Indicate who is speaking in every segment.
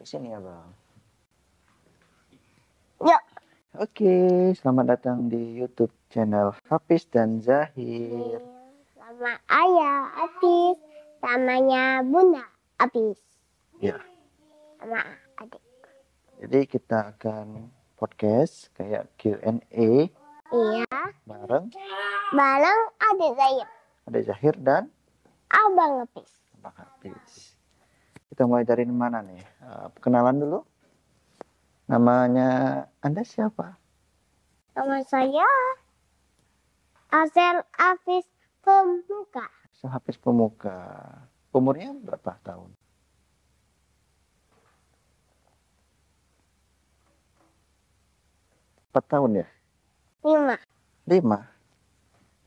Speaker 1: sampai sini ya bang. Ya. Oke, selamat datang di YouTube channel Hafiz dan Zahir.
Speaker 2: sama ayah Hafiz, namanya bunda Hafiz. Ya. sama adik.
Speaker 1: Jadi kita akan podcast kayak Q&A. Iya. Bareng.
Speaker 2: Bareng adik Zahir.
Speaker 1: Adik Zahir dan.
Speaker 2: Abang Hafiz.
Speaker 1: Abang Hafiz kita mulai dari mana nih? Eh, Kenalan dulu. Namanya Anda siapa?
Speaker 2: Nama saya Azel Hafiz Pemuka.
Speaker 1: Azel Hafiz Pemuka. Umurnya berapa tahun? Empat tahun ya? Lima. Lima?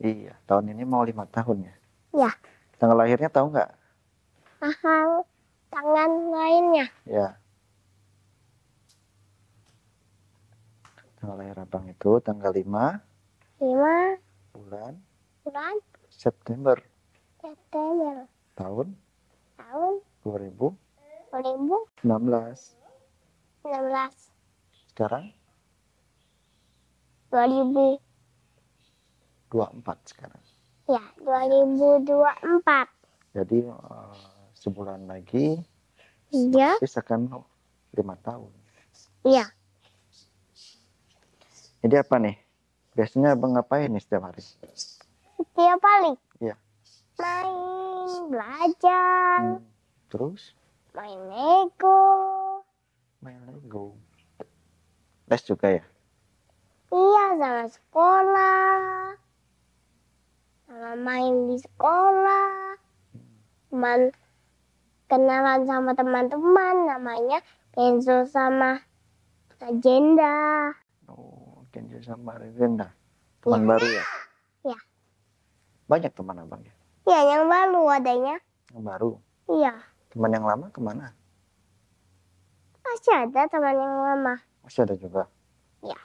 Speaker 1: Iya, tahun ini mau lima tahun ya? Iya. Tanggal lahirnya tahu nggak?
Speaker 2: Tahu tangan lainnya.
Speaker 1: Ya. Tanggal lahir abang itu tanggal 5.
Speaker 2: 5. Bulan. Bulan.
Speaker 1: September.
Speaker 2: September. Tahun. Tahun. 2000. 2000.
Speaker 1: 16. 16. Sekarang?
Speaker 2: 2000.
Speaker 1: 24 sekarang.
Speaker 2: Ya, 2024.
Speaker 1: Jadi uh, sebulan lagi ya. Persis akan lima tahun. Iya. Jadi apa nih? Biasanya abang ngapain nih setiap hari?
Speaker 2: Setiap hari? Iya. Main, belajar.
Speaker 1: Hmm. Terus?
Speaker 2: Main Lego.
Speaker 1: Main Lego. Les juga ya?
Speaker 2: Iya, sama sekolah. Sama main di sekolah. Hmm. Man, kenalan sama teman-teman namanya Kenzo sama Legenda.
Speaker 1: Oh, Kenzo sama Legenda. Teman ya. baru ya? Ya. Banyak teman abangnya?
Speaker 2: Iya, yang baru adanya. Yang baru? Iya.
Speaker 1: Teman yang lama kemana?
Speaker 2: Masih ada teman yang lama.
Speaker 1: Masih ada juga? Iya.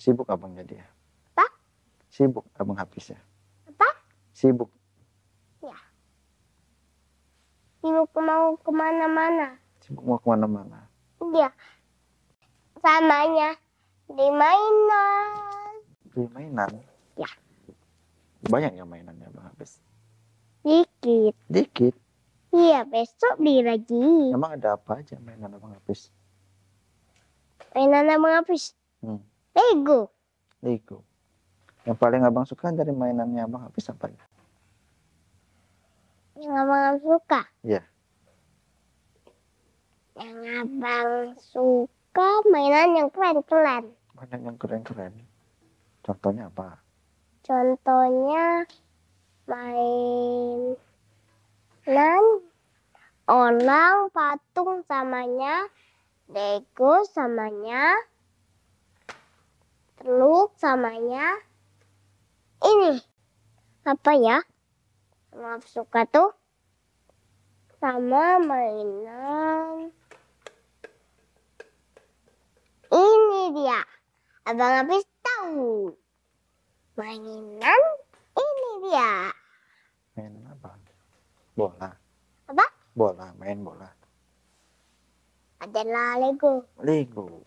Speaker 1: Sibuk abang jadi ya? Apa? Sibuk abang habis ya? Apa? Sibuk
Speaker 2: sibuk mau kemana-mana
Speaker 1: sibuk mau kemana-mana
Speaker 2: iya samanya di mainan
Speaker 1: di mainan ya banyak ya mainannya bang habis
Speaker 2: dikit dikit iya besok beli lagi emang
Speaker 1: ada apa aja mainan abang habis
Speaker 2: mainan abang habis hmm. Lego
Speaker 1: Lego yang paling abang suka dari mainannya abang habis apa ya
Speaker 2: yang abang suka? Iya. Yang abang suka mainan yang keren-keren.
Speaker 1: Mainan yang keren-keren? Contohnya
Speaker 2: apa? Contohnya mainan orang patung samanya, Lego samanya, teluk samanya, ini apa ya? maaf suka tuh sama mainan ini dia abang habis tahu mainan ini dia mainan
Speaker 1: apa bola apa bola main bola
Speaker 2: adalah Lego Lego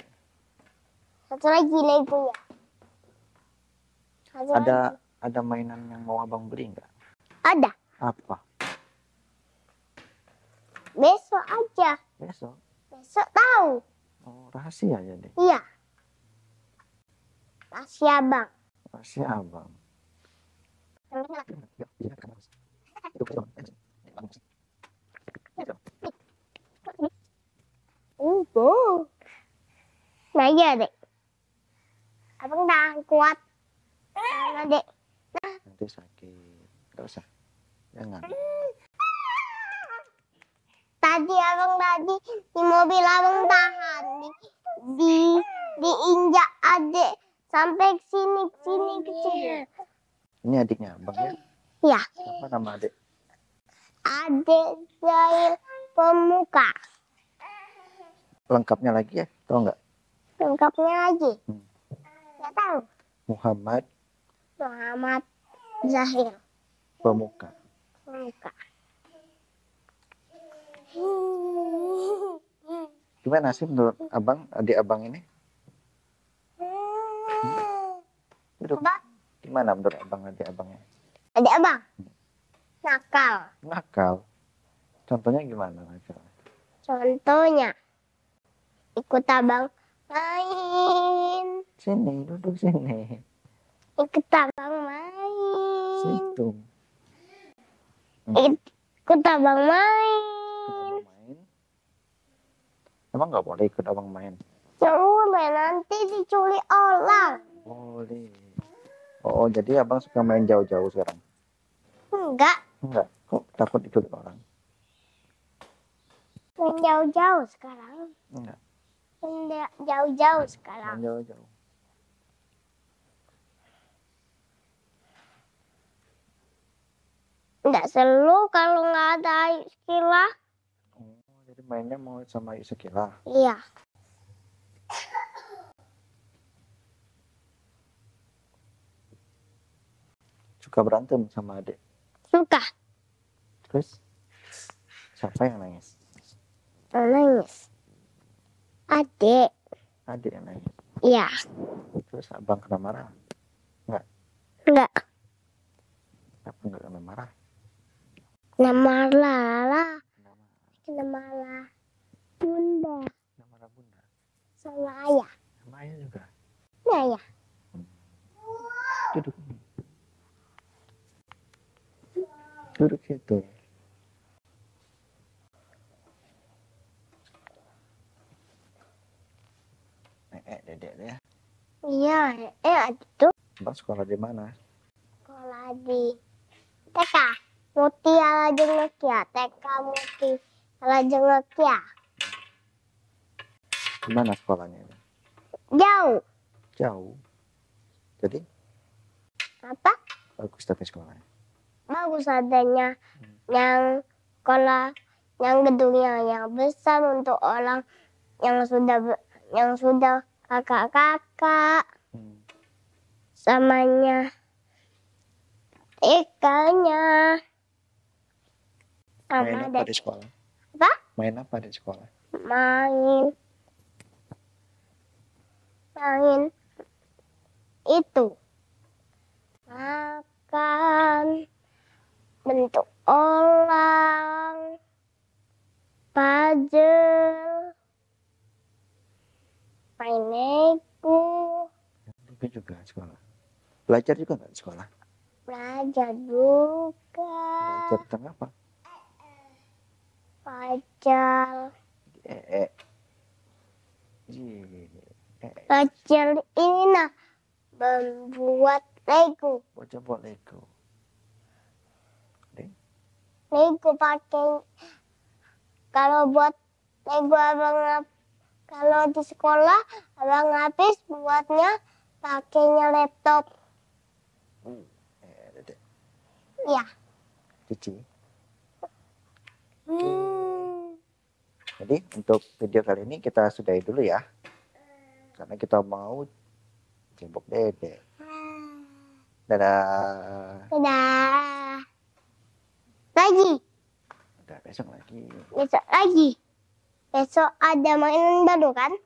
Speaker 2: satu lagi Lego ya ada
Speaker 1: ada mainan yang mau abang beli nggak ada. Apa?
Speaker 2: Besok aja. Besok? Besok tahu.
Speaker 1: Oh, rahasia jadi?
Speaker 2: Ya, iya. Rahasia abang.
Speaker 1: Rahasia abang.
Speaker 2: Ubo. Nah iya dek. Abang tahan kuat. Nah dek. Nah. Nanti
Speaker 1: sakit. Gak usah. Jangan.
Speaker 2: Tadi abang tadi di mobil abang tahan di di diinjak adik sampai ke sini sini ke oh, sini. Iya.
Speaker 1: Ini adiknya abang ya? Iya. Apa nama adik?
Speaker 2: Adik Zail Pemuka.
Speaker 1: Lengkapnya lagi ya, Tahu nggak?
Speaker 2: Lengkapnya lagi. Hmm. Nggak tahu. Muhammad. Muhammad Zahir. Pemuka. Luka.
Speaker 1: Gimana sih menurut abang, adik abang ini? Hmm. Apa? gimana menurut abang, adik abangnya?
Speaker 2: Adik abang? Nakal.
Speaker 1: Nakal? Contohnya gimana nakal?
Speaker 2: Contohnya, ikut abang main.
Speaker 1: Sini, duduk sini.
Speaker 2: Ikut abang main. Situ. Hmm. ikut abang main. main.
Speaker 1: Emang nggak boleh ikut abang main?
Speaker 2: Nggak boleh, nanti diculik orang.
Speaker 1: Boleh. Oh, oh, jadi abang suka main jauh-jauh sekarang? Enggak. Enggak? Kok takut diculik orang?
Speaker 2: Main jauh-jauh sekarang. Enggak. Main jauh-jauh sekarang. jauh-jauh. nggak selalu kalau nggak ada ayu
Speaker 1: Oh, jadi mainnya mau sama ayu Iya. Suka berantem sama adik? Suka. Terus? Siapa yang nangis?
Speaker 2: Yang nangis. Adik.
Speaker 1: Adik yang nangis? Iya. Terus abang kena marah?
Speaker 2: Enggak. Enggak. Kenapa enggak kena marah? nama lala, nama lala, bunda. Nama Lala bunda. Sama ayah. Sama ayah juga. Nah, ayah.
Speaker 1: Duduk. Duduk situ. Eh, dedek ya.
Speaker 2: Iya, eh
Speaker 1: itu. Mbak sekolah di mana?
Speaker 2: Sekolah di TK. Muti ala ya, TK Muti ala ya.
Speaker 1: Di mana sekolahnya? Jauh. Jauh. Jadi? Apa? Bagus tapi sekolahnya.
Speaker 2: Bagus adanya hmm. yang sekolah yang gedungnya yang besar untuk orang yang sudah yang sudah kakak-kakak hmm. samanya ikannya sama main apa di sekolah? Apa?
Speaker 1: Main apa di sekolah?
Speaker 2: Main. Main itu. Makan bentuk olang, puzzle, main Lego.
Speaker 1: Lego juga sekolah. Belajar juga nggak sekolah?
Speaker 2: Belajar juga.
Speaker 1: Belajar tentang apa?
Speaker 2: Pajal.
Speaker 1: Eh, eh. eh,
Speaker 2: Pacar ini nah membuat Lego.
Speaker 1: Bocah buat Lego.
Speaker 2: Lego pakai kalau buat Lego abang kalau di sekolah abang habis buatnya pakainya laptop. Hmm. Eh, Iya. Cuci. Gitu. Hmm.
Speaker 1: Jadi untuk video kali ini kita sudahi dulu ya. Karena kita mau jemput dede. Dadah.
Speaker 2: Dadah. Lagi.
Speaker 1: Udah besok lagi.
Speaker 2: Besok lagi. Besok ada mainan baru kan?